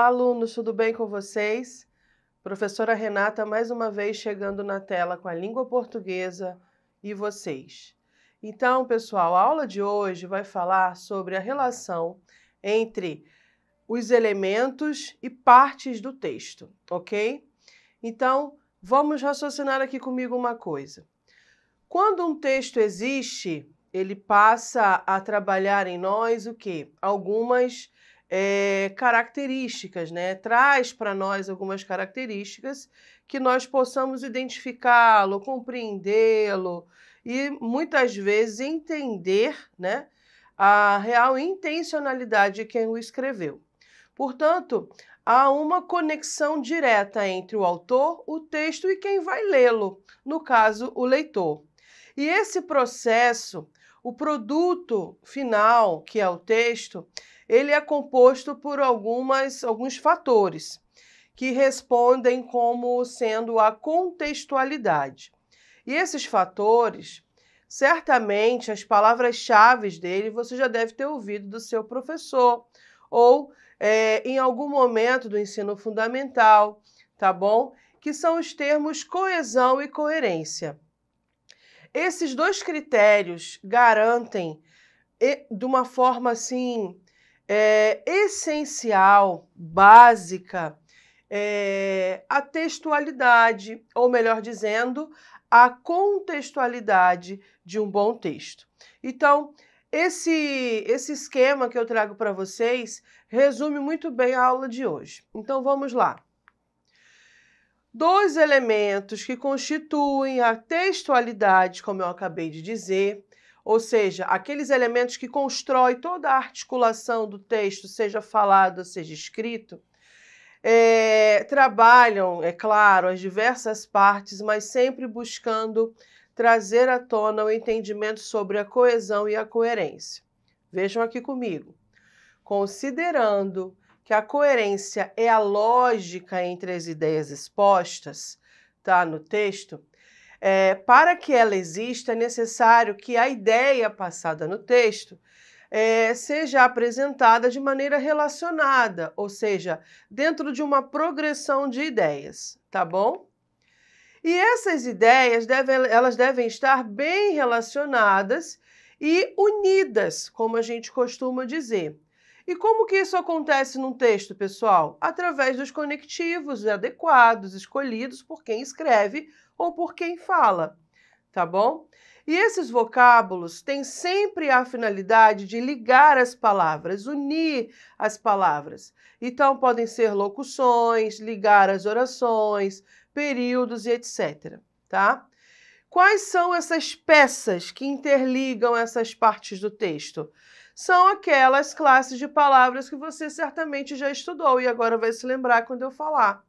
Olá, alunos, tudo bem com vocês? Professora Renata, mais uma vez chegando na tela com a língua portuguesa e vocês. Então, pessoal, a aula de hoje vai falar sobre a relação entre os elementos e partes do texto, ok? Então, vamos raciocinar aqui comigo uma coisa. Quando um texto existe, ele passa a trabalhar em nós o quê? Algumas é, características, né? Traz para nós algumas características que nós possamos identificá-lo, compreendê-lo e muitas vezes entender, né? A real intencionalidade de quem o escreveu. Portanto, há uma conexão direta entre o autor, o texto e quem vai lê-lo, no caso, o leitor. E esse processo, o produto final, que é o texto, ele é composto por algumas, alguns fatores que respondem como sendo a contextualidade. E esses fatores, certamente as palavras-chave dele você já deve ter ouvido do seu professor ou é, em algum momento do ensino fundamental, tá bom? Que são os termos coesão e coerência. Esses dois critérios garantem de uma forma assim é, essencial, básica, é, a textualidade, ou melhor dizendo, a contextualidade de um bom texto. Então, esse, esse esquema que eu trago para vocês resume muito bem a aula de hoje. Então, vamos lá. Dois elementos que constituem a textualidade, como eu acabei de dizer, ou seja, aqueles elementos que constrói toda a articulação do texto, seja falado, seja escrito, é, trabalham, é claro, as diversas partes, mas sempre buscando trazer à tona o entendimento sobre a coesão e a coerência. Vejam aqui comigo. Considerando que a coerência é a lógica entre as ideias expostas, tá no texto, é, para que ela exista, é necessário que a ideia passada no texto é, seja apresentada de maneira relacionada, ou seja, dentro de uma progressão de ideias, tá bom? E essas ideias devem, elas devem estar bem relacionadas e unidas, como a gente costuma dizer. E como que isso acontece num texto, pessoal? Através dos conectivos adequados, escolhidos por quem escreve ou por quem fala, tá bom? E esses vocábulos têm sempre a finalidade de ligar as palavras, unir as palavras. Então, podem ser locuções, ligar as orações, períodos e etc. Tá? Quais são essas peças que interligam essas partes do texto? São aquelas classes de palavras que você certamente já estudou e agora vai se lembrar quando eu falar.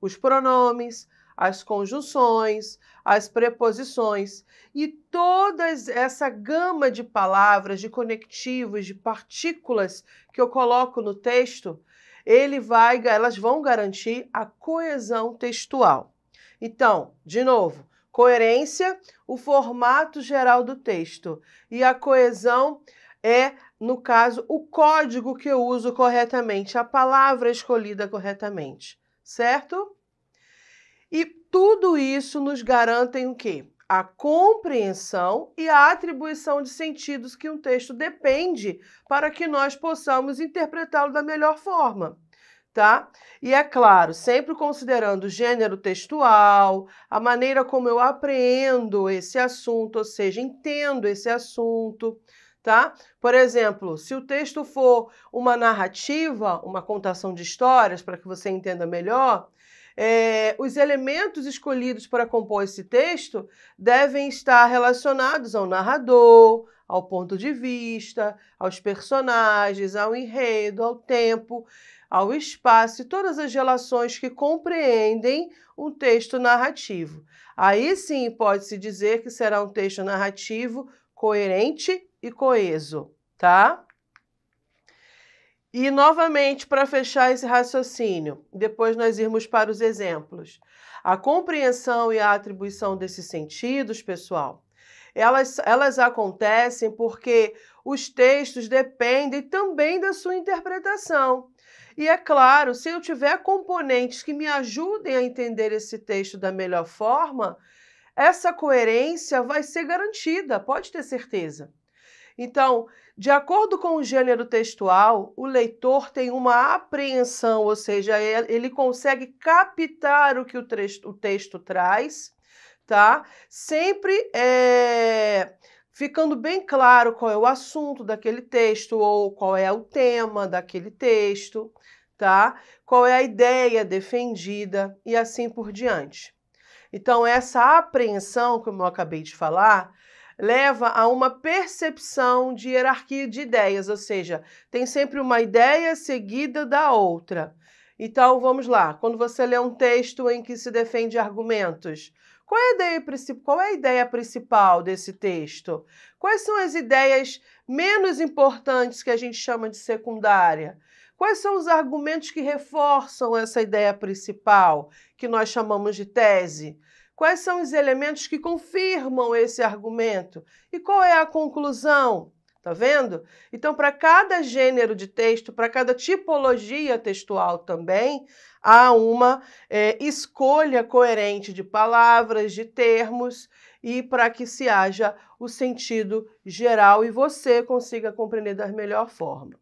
Os pronomes, as conjunções, as preposições e toda essa gama de palavras, de conectivos, de partículas que eu coloco no texto, ele vai, elas vão garantir a coesão textual. Então, de novo, coerência, o formato geral do texto e a coesão é, no caso, o código que eu uso corretamente, a palavra escolhida corretamente, certo? Tudo isso nos garantem o quê? A compreensão e a atribuição de sentidos que um texto depende para que nós possamos interpretá-lo da melhor forma tá? E é claro, sempre considerando o gênero textual, a maneira como eu apreendo esse assunto, ou seja, entendo esse assunto, tá? Por exemplo, se o texto for uma narrativa, uma contação de histórias, para que você entenda melhor, é, os elementos escolhidos para compor esse texto devem estar relacionados ao narrador, ao ponto de vista, aos personagens, ao enredo, ao tempo, ao espaço e todas as relações que compreendem um texto narrativo. Aí sim pode-se dizer que será um texto narrativo coerente e coeso, tá? E novamente, para fechar esse raciocínio, depois nós irmos para os exemplos. A compreensão e a atribuição desses sentidos, pessoal, elas, elas acontecem porque os textos dependem também da sua interpretação. E é claro, se eu tiver componentes que me ajudem a entender esse texto da melhor forma, essa coerência vai ser garantida, pode ter certeza. Então, de acordo com o gênero textual, o leitor tem uma apreensão, ou seja, ele consegue captar o que o, texto, o texto traz, tá? Sempre é, ficando bem claro qual é o assunto daquele texto ou qual é o tema daquele texto, tá? Qual é a ideia defendida e assim por diante. Então, essa apreensão, como eu acabei de falar, leva a uma percepção de hierarquia de ideias, ou seja, tem sempre uma ideia seguida da outra. Então, vamos lá. Quando você lê um texto em que se defende argumentos, qual é a ideia, qual é a ideia principal desse texto? Quais são as ideias menos importantes que a gente chama de secundária? Quais são os argumentos que reforçam essa ideia principal, que nós chamamos de tese? Quais são os elementos que confirmam esse argumento? E qual é a conclusão? Tá vendo? Então, para cada gênero de texto, para cada tipologia textual também, há uma é, escolha coerente de palavras, de termos, e para que se haja o sentido geral e você consiga compreender da melhor forma.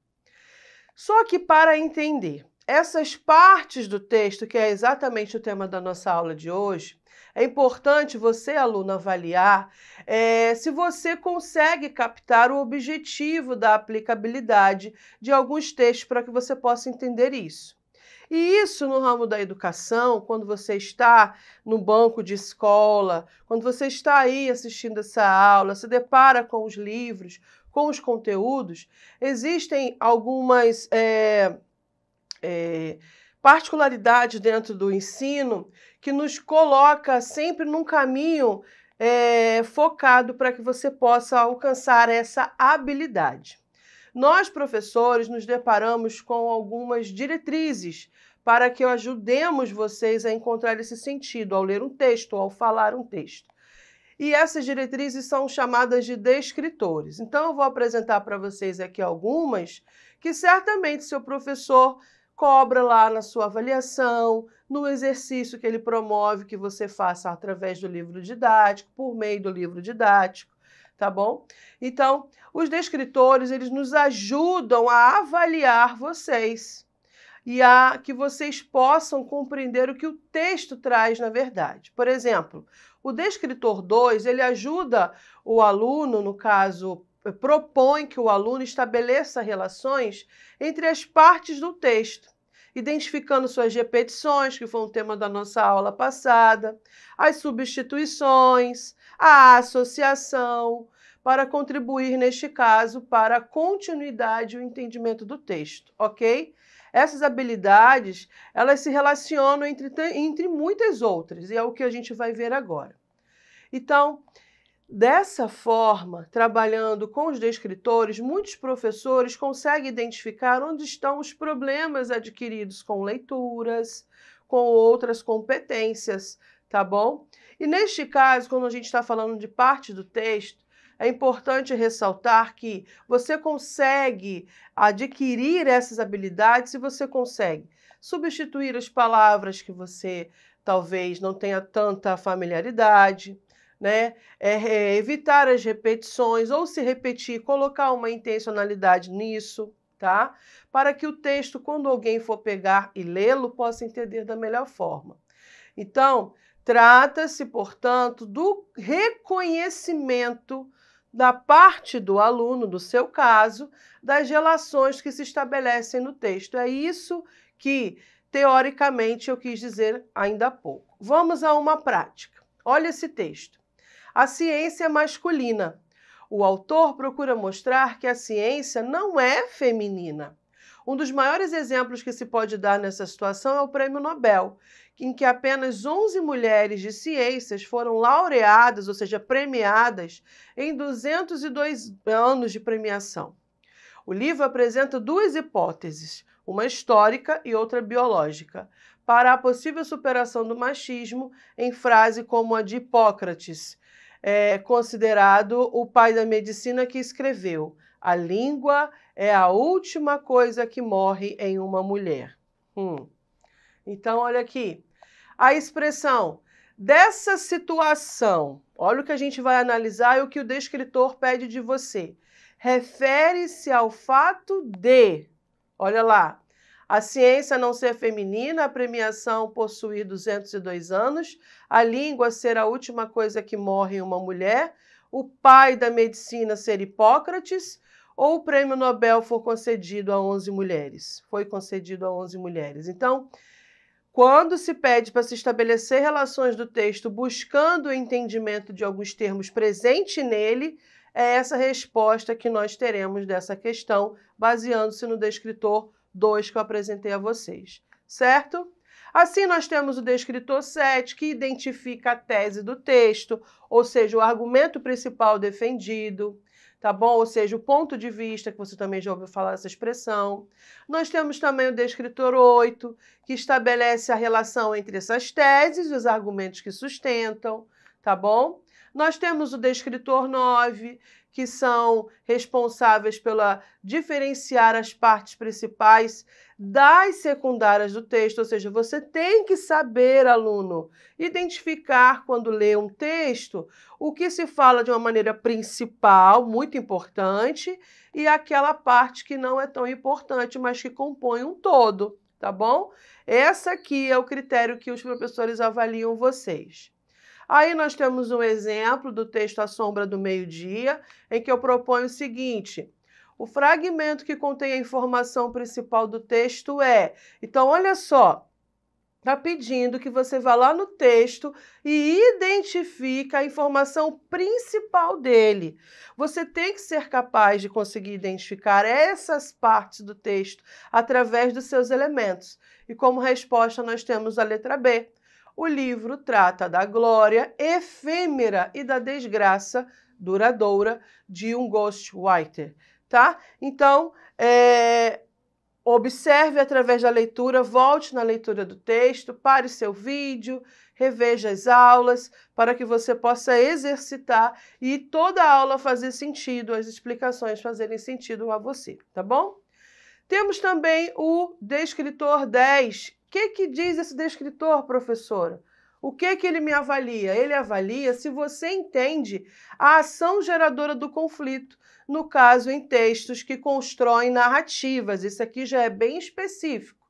Só que para entender essas partes do texto, que é exatamente o tema da nossa aula de hoje, é importante você, aluno, avaliar é, se você consegue captar o objetivo da aplicabilidade de alguns textos para que você possa entender isso. E isso no ramo da educação, quando você está no banco de escola, quando você está aí assistindo essa aula, se depara com os livros, com os conteúdos, existem algumas. É, é, particularidade dentro do ensino que nos coloca sempre num caminho é, focado para que você possa alcançar essa habilidade. Nós, professores, nos deparamos com algumas diretrizes para que ajudemos vocês a encontrar esse sentido ao ler um texto, ao falar um texto. E essas diretrizes são chamadas de descritores. Então, eu vou apresentar para vocês aqui algumas que certamente seu professor cobra lá na sua avaliação, no exercício que ele promove que você faça através do livro didático, por meio do livro didático, tá bom? Então, os descritores, eles nos ajudam a avaliar vocês e a que vocês possam compreender o que o texto traz na verdade. Por exemplo, o descritor 2, ele ajuda o aluno, no caso propõe que o aluno estabeleça relações entre as partes do texto, identificando suas repetições, que foi um tema da nossa aula passada, as substituições, a associação, para contribuir, neste caso, para a continuidade e o entendimento do texto, ok? Essas habilidades, elas se relacionam entre, entre muitas outras, e é o que a gente vai ver agora. Então, Dessa forma, trabalhando com os descritores, muitos professores conseguem identificar onde estão os problemas adquiridos com leituras, com outras competências, tá bom? E neste caso, quando a gente está falando de parte do texto, é importante ressaltar que você consegue adquirir essas habilidades se você consegue substituir as palavras que você talvez não tenha tanta familiaridade, né? É, é, evitar as repetições ou se repetir, colocar uma intencionalidade nisso, tá? Para que o texto, quando alguém for pegar e lê-lo, possa entender da melhor forma. Então, trata-se, portanto, do reconhecimento da parte do aluno, do seu caso, das relações que se estabelecem no texto. É isso que, teoricamente, eu quis dizer ainda há pouco. Vamos a uma prática. Olha esse texto a ciência masculina. O autor procura mostrar que a ciência não é feminina. Um dos maiores exemplos que se pode dar nessa situação é o Prêmio Nobel, em que apenas 11 mulheres de ciências foram laureadas, ou seja, premiadas, em 202 anos de premiação. O livro apresenta duas hipóteses, uma histórica e outra biológica, para a possível superação do machismo, em frase como a de Hipócrates: é considerado o pai da medicina que escreveu: A língua é a última coisa que morre em uma mulher. Hum. Então, olha aqui. A expressão dessa situação, olha o que a gente vai analisar e o que o descritor pede de você. Refere-se ao fato de, olha lá, a ciência não ser feminina, a premiação possuir 202 anos, a língua ser a última coisa que morre em uma mulher, o pai da medicina ser Hipócrates, ou o prêmio Nobel for concedido a 11 mulheres. Foi concedido a 11 mulheres. Então, quando se pede para se estabelecer relações do texto buscando o entendimento de alguns termos presentes nele, é essa resposta que nós teremos dessa questão, baseando-se no descritor dois que eu apresentei a vocês, certo? Assim, nós temos o descritor 7, que identifica a tese do texto, ou seja, o argumento principal defendido, tá bom? Ou seja, o ponto de vista, que você também já ouviu falar essa expressão. Nós temos também o descritor 8, que estabelece a relação entre essas teses e os argumentos que sustentam, tá bom? Nós temos o descritor 9, que são responsáveis pela diferenciar as partes principais das secundárias do texto, ou seja, você tem que saber, aluno, identificar quando lê um texto o que se fala de uma maneira principal, muito importante, e aquela parte que não é tão importante, mas que compõe um todo, tá bom? Essa aqui é o critério que os professores avaliam vocês. Aí nós temos um exemplo do texto A Sombra do Meio-Dia, em que eu proponho o seguinte: o fragmento que contém a informação principal do texto é. Então, olha só, está pedindo que você vá lá no texto e identifique a informação principal dele. Você tem que ser capaz de conseguir identificar essas partes do texto através dos seus elementos. E como resposta, nós temos a letra B. O livro trata da glória efêmera e da desgraça duradoura de um ghostwriter, tá? Então, é, observe através da leitura, volte na leitura do texto, pare seu vídeo, reveja as aulas, para que você possa exercitar e toda a aula fazer sentido, as explicações fazerem sentido a você, tá bom? Temos também o Descritor 10, que, que diz esse descritor, professora? O que, que ele me avalia? Ele avalia se você entende a ação geradora do conflito, no caso, em textos que constroem narrativas. Isso aqui já é bem específico,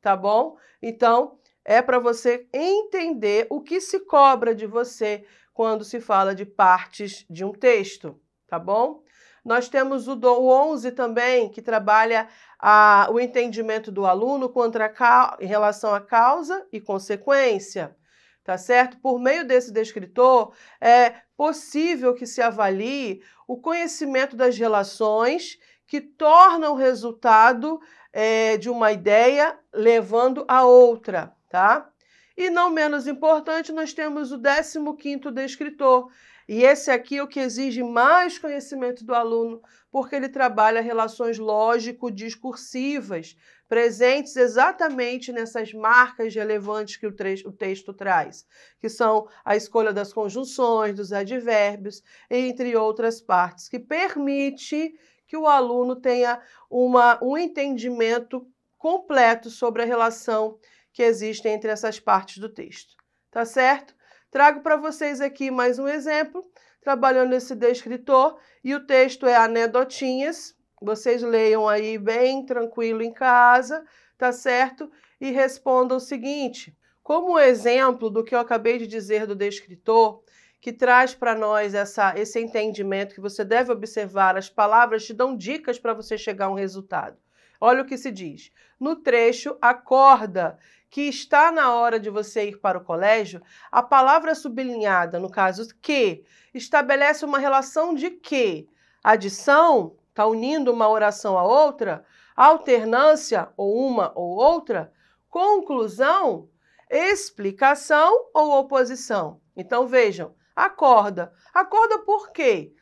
tá bom? Então, é para você entender o que se cobra de você quando se fala de partes de um texto, tá bom? Nós temos o, do, 11 também, que trabalha a, o entendimento do aluno contra a, em relação à causa e consequência. Tá certo? Por meio desse descritor, é possível que se avalie o conhecimento das relações que tornam o resultado é, de uma ideia levando a outra, tá? E não menos importante, nós temos o 15º descritor. E esse aqui é o que exige mais conhecimento do aluno, porque ele trabalha relações lógico-discursivas, presentes exatamente nessas marcas relevantes que o, o, texto traz, que são a escolha das conjunções, dos advérbios, entre outras partes, que permite que o aluno tenha uma, um entendimento completo sobre a relação que existe entre essas partes do texto. Tá certo? Trago para vocês aqui mais um exemplo, trabalhando esse descritor, e o texto é anedotinhas. Vocês leiam aí bem tranquilo em casa, tá certo? E respondam o seguinte: como exemplo do que eu acabei de dizer do descritor, que traz para nós essa, esse entendimento que você deve observar, as palavras te dão dicas para você chegar a um resultado. Olha o que se diz. No trecho, acorda que está na hora de você ir para o colégio, a palavra sublinhada, no caso que, estabelece uma relação de que. Adição está unindo uma oração a outra, alternância ou uma ou outra, conclusão, explicação ou oposição. Então vejam, acorda. Acorda por quê?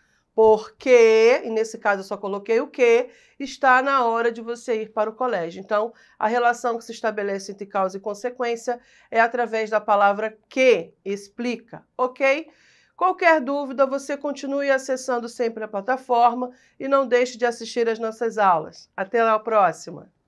porque, e nesse caso eu só coloquei o que, está na hora de você ir para o colégio. Então, a relação que se estabelece entre causa e consequência é através da palavra que, explica, ok? Qualquer dúvida, você continue acessando sempre a plataforma e não deixe de assistir às nossas aulas. Até lá, a próxima!